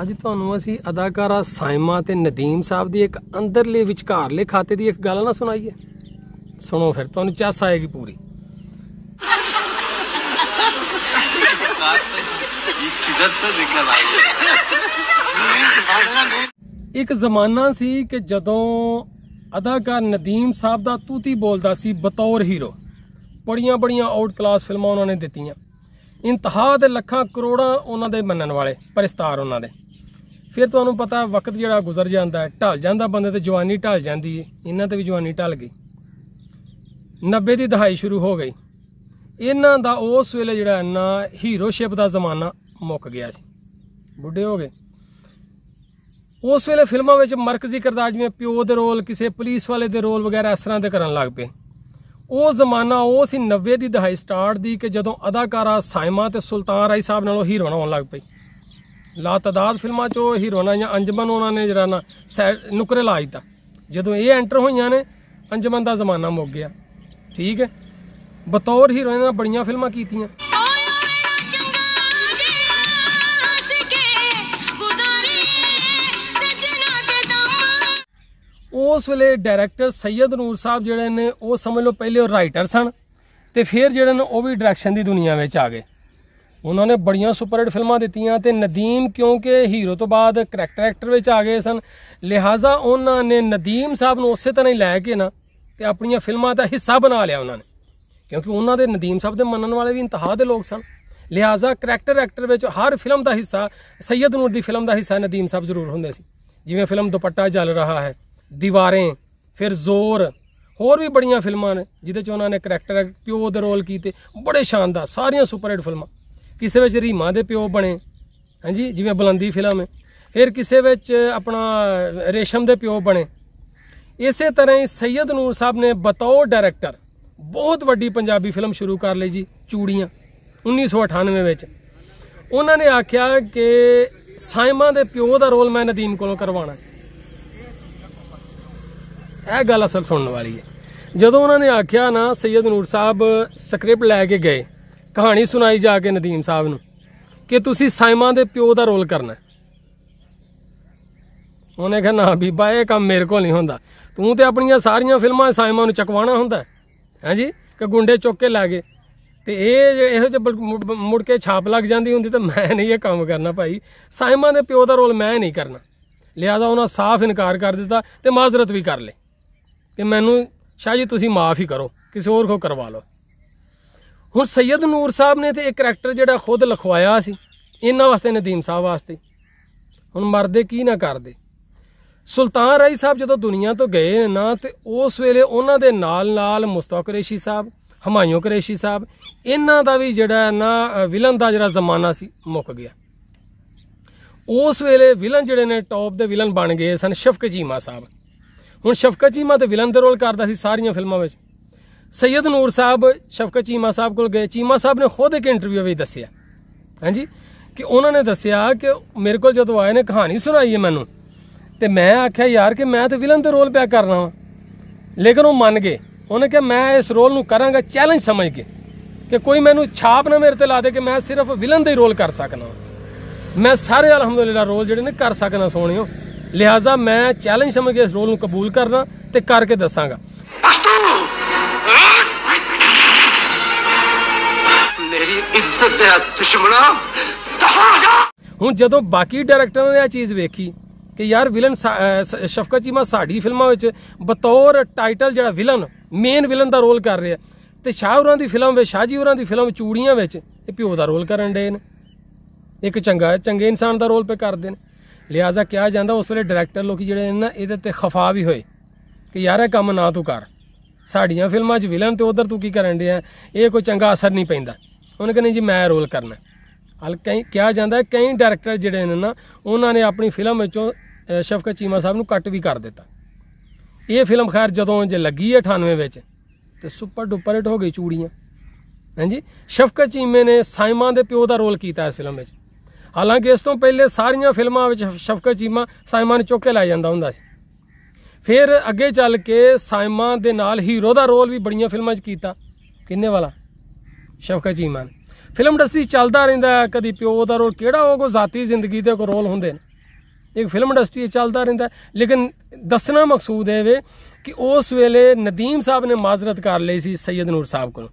ਅੱਜ ਤੁਹਾਨੂੰ ਅਸੀਂ ਅਦਾਕਾਰਾ ਸਾਇਮਾ ਤੇ ਨਦੀਮ ਸਾਹਿਬ ਦੀ ਇੱਕ ਅੰਦਰਲੇ ਵਿਚਕਾਰਲੇ ਖਾਤੇ ਦੀ ਇੱਕ ਗੱਲ ਨਾ ਸੁਣਾਈਏ ਸੁਣੋ ਫਿਰ ਤੁਹਾਨੂੰ ਚਾਸ ਆਏਗੀ ਪੂਰੀ ਇੱਕ ਜ਼ਮਾਨਾ ਸੀ ਕਿ ਜਦੋਂ ਅਦਾਕਾਰ ਨਦੀਮ ਸਾਹਿਬ ਦਾ ਤੂਤੀ ਬੋਲਦਾ ਸੀ ਬਤੌਰ ਹੀਰੋ ਬੜੀਆਂ ਬੜੀਆਂ ਆਊਟ ਕਲਾਸ ਫਿਲਮਾਂ ਉਹਨਾਂ ਨੇ ਦਿੱਤੀਆਂ ਇੰਤਹਾ ਦੇ ਲੱਖਾਂ ਕਰੋੜਾਂ ਉਹਨਾਂ ਦੇ ਮੰਨਣ ਵਾਲੇ ਪਰਿਸਤਾਰ ਉਹਨਾਂ ਦੇ ਫਿਰ ਤੁਹਾਨੂੰ ਪਤਾ ਵਕਤ ਜਿਹੜਾ ਗੁਜ਼ਰ ਜਾਂਦਾ ਹੈ ਢਲ ਜਾਂਦਾ ਬੰਦੇ ਤੇ ਜਵਾਨੀ ਢਲ ਜਾਂਦੀ ਹੈ ਇਹਨਾਂ ਤੇ ਵੀ ਜਵਾਨੀ ਢਲ ਗਈ 90 ਦੀ ਦਹਾਈ ਸ਼ੁਰੂ ਹੋ ਗਈ ਇਹਨਾਂ ਦਾ ਉਸ ਵੇਲੇ ਜਿਹੜਾ ਨਾ ਹੀਰੋਸ਼ਿਪ ਦਾ ਜ਼ਮਾਨਾ ਮੁੱਕ ਗਿਆ ਸੀ ਬੁੱਢੇ ਹੋ ਗਏ ਉਸ ਵੇਲੇ ਫਿਲਮਾਂ ਵਿੱਚ ਮਰਕਜ਼ੀ ਕਿਰਦਾਰ ਜਿਵੇਂ ਪਿਓ ਦੇ ਰੋਲ ਕਿਸੇ ਪੁਲਿਸ ਵਾਲੇ ਦੇ ਰੋਲ ਵਗੈਰਾ ਇਸ ਤਰ੍ਹਾਂ ਦੇ ਕਰਨ ਲੱਗ ਪਏ ਉਹ ਜ਼ਮਾਨਾ ਉਹ ਸੀ 90 ਦੀ ਦਹਾਈ ਸਟਾਰਟ ਦੀ ਕਿ ਜਦੋਂ ਅਦਾਕਾਰਾ ਸਾਇਮਾ ਤੇ ਸੁਲਤਾਨ ਰਾਈ ਸਾਹਿਬ ਨਾਲੋਂ ਹੀਰੋ ਹੋਣ ਲੱਗ ਪਈ ਲਾ ਤਦਾਦ ਫਿਲਮਾਂ 'ਚੋਂ ਹੀਰੋਨਾ ਜਾਂ ਅੰਜਮਨ ਉਹਨਾਂ ਨੇ ਜਿਹੜਾ ਨਾ ਨੁਕਰੇ ਲਾ ਦਿੱਤਾ ਜਦੋਂ ਇਹ ਐਂਟਰ ਹੋਈਆਂ ਨੇ ਅੰਜਮਨ ਦਾ ਜ਼ਮਾਨਾ ਮੁੱਕ ਗਿਆ ਠੀਕ ਹੈ ਬਤੌਰ ਹੀਰੋਇਨਾਂ ਬੜੀਆਂ ਫਿਲਮਾਂ ਕੀਤੀਆਂ ਉਸ ਵੇਲੇ ਡਾਇਰੈਕਟਰ ਸੈਦ ਨੂਰ ਸਾਹਿਬ ਜਿਹੜੇ ਨੇ ਉਹ ਸਮਝ ਲਓ ਪਹਿਲੇ ਉਹ ਰਾਈਟਰ ਸਨ ਤੇ ਫਿਰ ਜਿਹੜੇ ਨੇ ਉਹ ਵੀ ਡਾਇਰੈਕਸ਼ਨ ਦੀ ਦੁਨੀਆ ਵਿੱਚ ਆ ਗਏ ਉਹਨਾਂ ਨੇ ਬੜੀਆਂ ਸੁਪਰ ਹਿੱਟ ਫਿਲਮਾਂ ਦਿੱਤੀਆਂ ਤੇ ਨਦੀਮ ਕਿਉਂਕਿ ਹੀਰੋ ਤੋਂ ਬਾਅਦ ਕੈਰੈਕਟਰ ਐਕਟਰ ਵਿੱਚ ਆ ਗਏ ਸਨ ਲਿਹਾਜ਼ਾ ਉਹਨਾਂ ਨੇ ਨਦੀਮ ਸਾਹਿਬ ਨੂੰ ਉਸੇ ਤਰ੍ਹਾਂ ਹੀ ਲੈ ਕੇ ਨਾ ਤੇ ਆਪਣੀਆਂ ਫਿਲਮਾਂ ਦਾ ਹਿੱਸਾ ਬਣਾ ਲਿਆ ਉਹਨਾਂ ਨੇ ਕਿਉਂਕਿ ਉਹਨਾਂ ਦੇ ਨਦੀਮ ਸਾਹਿਬ ਦੇ ਮੰਨਣ ਵਾਲੇ ਵੀ ਇੰਤਹਾ ਦੇ ਲੋਕ ਸਨ ਲਿਹਾਜ਼ਾ ਕੈਰੈਕਟਰ ਐਕਟਰ ਵਿੱਚ ਹਰ ਫਿਲਮ ਦਾ ਹਿੱਸਾ ਸੈਦ ਨੂਰ ਦੀ ਫਿਲਮ ਦਾ ਹਿੱਸਾ ਨਦੀਮ ਸਾਹਿਬ ਜ਼ਰੂਰ ਹੁੰਦੇ ਸੀ ਜਿਵੇਂ ਫਿਲਮ ਦੁਪੱਟਾ ਜਲ ਰਹਾ ਹੈ ਦੀਵਾਰਾਂ ਫਿਰ ਜ਼ੋਰ ਹੋਰ ਵੀ ਬੜੀਆਂ ਫਿਲਮਾਂ ਨੇ ਜਿਦੇ ਚ ਉਹਨਾਂ ਨੇ ਕੈਰੈਕਟਰ ਪਿਓ ਦੇ ਰੋਲ ਕੀਤੇ ਬੜੇ ਸ਼ਾਨਦਾਰ ਸਾਰੀਆਂ ਸੁਪਰ ਹਿੱਟ ਫਿਲਮਾਂ ਕਿਸੇ ਵਿੱਚ ਰੀਮਾ ਦੇ ਪਿਓ ਬਣੇ ਹਾਂਜੀ ਜਿਵੇਂ ਬਲੰਦੀ ਫਿਲਮ ਹੈ ਫਿਰ ਕਿਸੇ ਵਿੱਚ ਆਪਣਾ ਰੇਸ਼ਮ ਦੇ ਪਿਓ ਬਣੇ ਇਸੇ ਤਰ੍ਹਾਂ ਹੀ ਸੈਦ ਨੂਰ ਸਾਹਿਬ ਨੇ ਬਤੌਰ ਡਾਇਰੈਕਟਰ ਬਹੁਤ ਵੱਡੀ ਪੰਜਾਬੀ ਫਿਲਮ ਸ਼ੁਰੂ ਕਰ ਲਈ ਜੀ ਚੂੜੀਆਂ 1998 ਵਿੱਚ ਉਹਨਾਂ ਨੇ ਆਖਿਆ ਕਿ ਸਾਇਮਾ ਦੇ ਪਿਓ ਦਾ ਰੋਲ ਮੈਂ ਨਦੀਮ ਕੋਲੋਂ ਕਰਵਾਉਣਾ ਇਹ ਗੱਲ ਅਸਲ ਸੁਣਨ ਵਾਲੀ ਹੈ ਜਦੋਂ ਉਹਨਾਂ ਨੇ ਆਖਿਆ ਨਾ ਸੈਦ ਨੂਰ ਸਾਹਿਬ ਸਕ੍ਰਿਪਟ ਲੈ ਕੇ ਗਏ ਕਹਾਣੀ ਸੁਣਾਈ ਜਾ ਕੇ ਨਦੀਮ ਸਾਹਿਬ ਨੂੰ ਕਿ ਤੁਸੀਂ ਸਾਇਮਾ ਦੇ ਪਿਓ ਦਾ ਰੋਲ ਕਰਨਾ ਉਹਨੇ ਕਿਹਾ ਨਾ ਬੀਬਾ ਇਹ ਕੰਮ ਮੇਰੇ ਕੋਲ ਨਹੀਂ ਹੁੰਦਾ ਤੂੰ ਤੇ ਆਪਣੀਆਂ ਸਾਰੀਆਂ ਫਿਲਮਾਂ ਸਾਇਮਾ ਨੂੰ ਚਕਵਾਣਾ ਹੁੰਦਾ ਜੀ ਕਿ ਗੁੰਡੇ ਚੁੱਕ ਕੇ ਲਾ ਗਏ ਤੇ ਇਹ ਇਹੋ ਜਿਹੇ ਮੁੜ ਕੇ ਛਾਪ ਲੱਗ ਜਾਂਦੀ ਹੁੰਦੀ ਤਾਂ ਮੈਂ ਨਹੀਂ ਇਹ ਕੰਮ ਕਰਨਾ ਭਾਈ ਸਾਇਮਾ ਦੇ ਪਿਓ ਦਾ ਰੋਲ ਮੈਂ ਨਹੀਂ ਕਰਨਾ ਲਿਆਦਾ ਉਹਨਾਂ ਸਾਫ਼ ਇਨਕਾਰ ਕਰ ਦਿੱਤਾ ਤੇ ਮਾਜ਼ਰਤ ਵੀ ਕਰ ਲਈ ਕਿ ਮੈਨੂੰ ਸ਼ਾਹ ਜੀ ਤੁਸੀਂ ਮਾਫ ਹੀ ਕਰੋ ਕਿਸੇ ਹੋਰ ਕੋ ਕਰਵਾ ਲਓ ਹੁਣ ਸੈਦ ਨੂਰ ਸਾਹਿਬ ਨੇ ਤੇ ਇੱਕ ਕਰੈਕਟਰ ਜਿਹੜਾ ਖੁਦ ਲਿਖਵਾਇਆ ਸੀ ਇਹਨਾਂ ਵਾਸਤੇ ਨਦੀਮ ਸਾਹਿਬ ਵਾਸਤੇ ਹੁਣ ਮਰਦੇ ਕੀ ਨਾ ਕਰਦੇ ਸੁਲਤਾਨ ਰਾਈ ਸਾਹਿਬ ਜਦੋਂ ਦੁਨੀਆ ਤੋਂ ਗਏ ਨਾ ਤੇ ਉਸ ਵੇਲੇ ਉਹਨਾਂ ਦੇ ਨਾਲ ਨਾਲ ਮੁਸਤਫਾ ਸਾਹਿਬ ਹਮਾਇਓ ਕਰੇਸ਼ੀ ਸਾਹਿਬ ਇਹਨਾਂ ਦਾ ਵੀ ਜਿਹੜਾ ਨਾ ਵਿਲਨ ਦਾ ਜਿਹੜਾ ਜ਼ਮਾਨਾ ਸੀ ਮੁੱਕ ਗਿਆ ਉਸ ਵੇਲੇ ਵਿਲਨ ਜਿਹੜੇ ਨੇ ਟੌਪ ਦੇ ਵਿਲਨ ਬਣ ਗਏ ਸਨ ਸ਼ਫਕਤ ਜੀਮਾ ਸਾਹਿਬ ਹੁਣ ਸ਼ਫਕਤ ਜੀਮਾ ਤੇ ਵਿਲਨ ਦੇ ਰੋਲ ਕਰਦਾ ਸੀ ਸਾਰੀਆਂ ਫਿਲਮਾਂ ਵਿੱਚ ਸੈਦ ਨੂਰ ਸਾਹਿਬ ਸ਼ਫਕਤ ਚੀਮਾ ਸਾਹਿਬ ਕੋਲ ਗਏ ਚੀਮਾ ਸਾਹਿਬ ਨੇ ਖੁਦ ਇੱਕ ਇੰਟਰਵਿਊ ਵਿੱਚ ਦੱਸਿਆ ਹਾਂਜੀ ਕਿ ਉਹਨਾਂ ਨੇ ਦੱਸਿਆ ਕਿ ਮੇਰੇ ਕੋਲ ਜਦੋਂ ਆਏ ਨੇ ਕਹਾਣੀ ਸੁਣਾਈ ਹੈ ਮੈਨੂੰ ਤੇ ਮੈਂ ਆਖਿਆ ਯਾਰ ਕਿ ਮੈਂ ਤੇ ਵਿਲਨ ਦੇ ਰੋਲ ਪਿਆ ਕਰਨਾ ਵਾ ਲੇਕਿਨ ਉਹ ਮੰਨ ਗਏ ਉਹਨੇ ਕਿਹਾ ਮੈਂ ਇਸ ਰੋਲ ਨੂੰ ਕਰਾਂਗਾ ਚੈਲੰਜ ਸਮਝ ਕੇ ਕਿ ਕੋਈ ਮੈਨੂੰ ਛਾਪ ਨਾ ਮੇਰੇ ਤੇ ਲਾ ਦੇ ਕਿ ਮੈਂ ਸਿਰਫ ਵਿਲਨ ਦਾ ਹੀ ਰੋਲ ਕਰ ਸਕਣਾ ਮੈਂ ਸਾਰੇ ਅਲਹਮਦੁਲਿਲਾ ਰੋਲ ਜਿਹੜੇ ਨੇ ਕਰ ਸਕਣਾ ਸੋਹਣਿਓ ਲਿਹਾਜ਼ਾ ਮੈਂ ਚੈਲੰਜ ਸਮਝ ਕੇ ਇਸ ਰੋਲ ਨੂੰ ਕਬੂਲ ਕਰਨਾ ਤੇ ਕਰਕੇ ਦੱਸਾਂਗਾ ਤੇਰਾ ਦੁਸ਼ਮਣਾ ਤਹਾ ਜਾ ਹੁਣ ਜਦੋਂ ਬਾਕੀ ਡਾਇਰੈਕਟਰਾਂ ਨੇ ਇਹ ਚੀਜ਼ ਵੇਖੀ ਕਿ ਯਾਰ ਵਿਲਨ ਸ਼ਫਕਤ ਚੀਮਾ ਸਾਡੀ ਫਿਲਮਾਂ ਵਿੱਚ ਬਤੌਰ ਟਾਈਟਲ ਜਿਹੜਾ ਵਿਲਨ ਮੇਨ ਵਿਲਨ ਦਾ ਰੋਲ ਕਰ ਰਿਹਾ ਤੇ ਸ਼ਾਹ ਹੋਰਾਂ ਦੀ ਫਿਲਮ ਵਿੱਚ ਜੀ ਹੋਰਾਂ ਦੀ ਫਿਲਮ ਚੂੜੀਆਂ ਵਿੱਚ ਇਹ ਪਿਓ ਦਾ ਰੋਲ ਕਰਨ ਦੇ ਨੇ ਇੱਕ ਚੰਗਾ ਚੰਗੇ ਇਨਸਾਨ ਦਾ ਰੋਲ ਪੇ ਕਰਦੇ ਨੇ ਲਿਆਜ਼ਾ ਕਿਹਾ ਜਾਂਦਾ ਉਸ ਵੇਲੇ ਡਾਇਰੈਕਟਰ ਲੋਕੀ ਜਿਹੜੇ ਨੇ ਨਾ ਇਹਦੇ ਤੇ ਖਫਾ ਵੀ ਹੋਏ ਕਿ ਯਾਰ ਇਹ ਕੰਮ ਨਾ ਤੂੰ ਕਰ ਸਾਡੀਆਂ ਫਿਲਮਾਂ 'ਚ ਵਿਲਨ ਤੇ ਉਧਰ ਤੂੰ ਕੀ ਕਰਨ ਦੇ ਆ ਇਹ ਕੋਈ ਚੰਗਾ ਅਸਰ ਨਹੀਂ ਪੈਂਦਾ ਉਹਨੇ ਕਹਿੰਦੇ ਜੀ ਮੈਂ ਰੋਲ ਕਰਨਾ ਹਲ ਕਈ ਕਿਹਾ ਜਾਂਦਾ ਹੈ ਕਈ ਡਾਇਰੈਕਟਰ ਜਿਹੜੇ ਨੇ ਨਾ ਉਹਨਾਂ ਨੇ ਆਪਣੀ ਫਿਲਮ ਵਿੱਚੋਂ ਸ਼ਫਕਤ ਚੀਮਾ ਸਾਹਿਬ ਨੂੰ ਕੱਟ ਵੀ ਕਰ ਦਿੱਤਾ ਇਹ ਫਿਲਮ ਖੈਰ ਜਦੋਂ ਜੇ ਲੱਗੀ ਹੈ 98 ਵਿੱਚ ਤੇ ਸੁਪਰ ਡੁਪਰ ਹਿੱਟ ਹੋ ਗਈ ਚੂੜੀਆਂ ਹਾਂਜੀ ਸ਼ਫਕਤ ਚੀਮੇ ਨੇ ਸਾਇਮਾ ਦੇ ਪਿਓ ਦਾ ਰੋਲ ਕੀਤਾ ਇਸ ਫਿਲਮ ਵਿੱਚ ਹਾਲਾਂਕਿ ਇਸ ਤੋਂ ਪਹਿਲੇ ਸਾਰੀਆਂ ਫਿਲਮਾਂ ਵਿੱਚ ਸ਼ਫਕਤ ਚੀਮਾ ਸਾਇਮਾ ਨੂੰ ਚੁੱਕ ਕੇ ਲੈ ਜਾਂਦਾ ਹੁੰਦਾ ਸੀ ਫਿਰ ਅੱਗੇ ਚੱਲ ਕੇ ਸਾਇਮਾ ਦੇ ਨਾਲ ਹੀਰੋ ਦਾ ਰੋਲ ਵੀ ਬੜੀਆਂ ਫਿਲਮਾਂ 'ਚ ਕੀਤਾ ਕਿੰਨੇ ਵਾਲਾ ਸ਼ਫਕਤ ਚੀਮਾਨ ਫਿਲਮ ਇੰਡਸਟਰੀ ਚੱਲਦਾ ਰਹਿੰਦਾ ਕਦੀ ਪਿਓ ਦਾ ਰੋਲ ਕਿਹੜਾ ਉਹ ਜ਼ਾਤੀ ਜ਼ਿੰਦਗੀ ਦੇ ਕੋ ਰੋਲ ਹੁੰਦੇ ਨੇ ਇੱਕ ਫਿਲਮ ਇੰਡਸਟਰੀ ਚੱਲਦਾ ਰਹਿੰਦਾ ਲੇਕਿਨ ਦੱਸਣਾ ਮਕਸੂਦ ਹੈ ਵੇ ਕਿ ਉਸ ਵੇਲੇ ਨਦੀਮ ਸਾਹਿਬ ਨੇ ਮਾਜ਼ਰਤ ਕਰ ਲਈ ਸੀ ਸੈਦ ਨੂਰ ਸਾਹਿਬ ਕੋਲ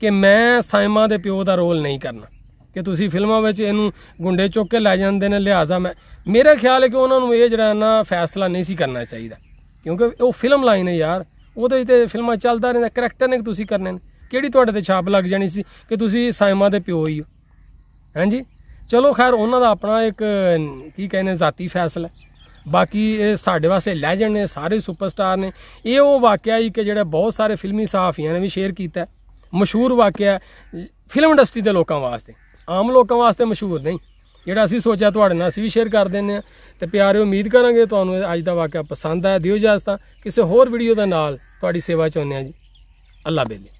ਕਿ ਮੈਂ ਸਾਇਮਾ ਦੇ ਪਿਓ ਦਾ ਰੋਲ ਨਹੀਂ ਕਰਨਾ ਕਿ ਤੁਸੀਂ ਫਿਲਮਾਂ ਵਿੱਚ ਇਹਨੂੰ ਗੁੰਡੇ ਚੁੱਕ ਕੇ ਲੈ ਜਾਂਦੇ ਨੇ ਲਿਹਾਜ਼ਾ ਮੈਂ ਮੇਰਾ ਖਿਆਲ ਹੈ ਕਿ ਉਹਨਾਂ ਨੂੰ ਇਹ ਜਿਹੜਾ ਨਾ ਫੈਸਲਾ ਨਹੀਂ ਸੀ ਕਰਨਾ ਚਾਹੀਦਾ ਕਿਉਂਕਿ ਉਹ ਫਿਲਮ ਲਾਈਨ ਹੈ ਯਾਰ ਉਹਦੇ ਤੇ ਫਿਲਮਾਂ ਚੱਲਦਾ ਰਹਿੰਦਾ ਕਰੈਕਟਰ ਨੇ ਤੁਸੀਂ ਕਰਨੇ ਨੇ ਕਿਹੜੀ ਤੁਹਾਡੇ ਤੇ ਛਾਪ ਲੱਗ ਜਾਣੀ ਸੀ ਕਿ ਤੁਸੀਂ ਸਾਇਮਾ ਦੇ ਪਿਓ ਹੀ ਹੋ ਹਾਂਜੀ ਚਲੋ ਖੈਰ ਉਹਨਾਂ ਦਾ ਆਪਣਾ ਇੱਕ ਕੀ ਕਹਿੰਦੇ ਜ਼ਾਤੀ ਫੈਸਲਾ ਬਾਕੀ ਇਹ ਸਾਡੇ ਵਾਸਤੇ ਲੈਜੈਂਡ ਨੇ ਸਾਰੇ ਸੁਪਰਸਟਾਰ ਨੇ ਇਹ ਉਹ ਵਾਕਿਆ ਹੀ ਕਿ ਜਿਹੜਾ ਬਹੁਤ ਸਾਰੇ ਫਿਲਮੀ ਸਾਹਫੀਆਂ ਨੇ ਵੀ ਸ਼ੇਅਰ ਕੀਤਾ ਮਸ਼ਹੂਰ ਵਾਕਿਆ ਫਿਲਮ ਇੰਡਸਟਰੀ ਦੇ ਲੋਕਾਂ ਵਾਸਤੇ ਆਮ ਲੋਕਾਂ ਵਾਸਤੇ ਮਸ਼ਹੂਰ ਨਹੀਂ ਜਿਹੜਾ ਅਸੀਂ ਸੋਚਿਆ ਤੁਹਾਡੇ ਨਾਲ ਅਸੀਂ ਵੀ ਸ਼ੇਅਰ ਕਰ ਦਿੰਨੇ ਆ ਤੇ ਪਿਆਰੇ ਉਮੀਦ ਕਰਾਂਗੇ ਤੁਹਾਨੂੰ ਅੱਜ ਦਾ ਵਾਕਿਆ ਪਸੰਦ ਆਇਆ ਦਿਓ ਜਾਸਤਾ ਕਿਸੇ ਹੋਰ ਵੀਡੀਓ ਦੇ ਨਾਲ ਤੁਹਾਡੀ ਸੇਵਾ ਚਾਹੁੰਦੇ ਆ ਜੀ ਅੱਲਾ ਬੇਲੇ